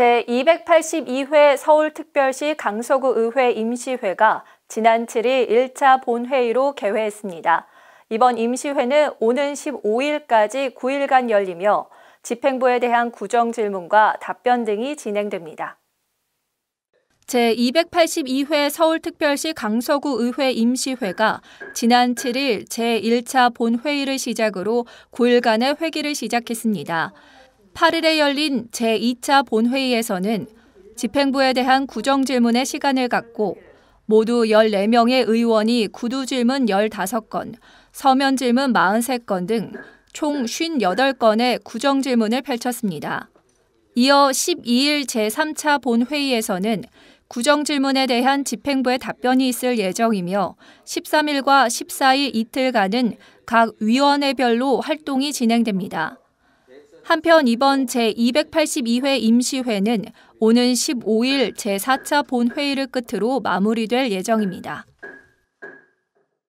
제282회 서울특별시 강서구의회 임시회가 지난 7일 1차 본회의로 개회했습니다. 이번 임시회는 오는 15일까지 9일간 열리며 집행부에 대한 구정질문과 답변 등이 진행됩니다. 제282회 서울특별시 강서구의회 임시회가 지난 7일 제1차 본회의를 시작으로 9일간의 회기를 시작했습니다. 8일에 열린 제2차 본회의에서는 집행부에 대한 구정질문의 시간을 갖고 모두 14명의 의원이 구두질문 15건, 서면질문 43건 등 총 58건의 구정질문을 펼쳤습니다. 이어 12일 제3차 본회의에서는 구정질문에 대한 집행부의 답변이 있을 예정이며 13일과 14일 이틀간은 각 위원회별로 활동이 진행됩니다. 한편 이번 제282회 임시회는 오는 15일 제4차 본회의를 끝으로 마무리될 예정입니다.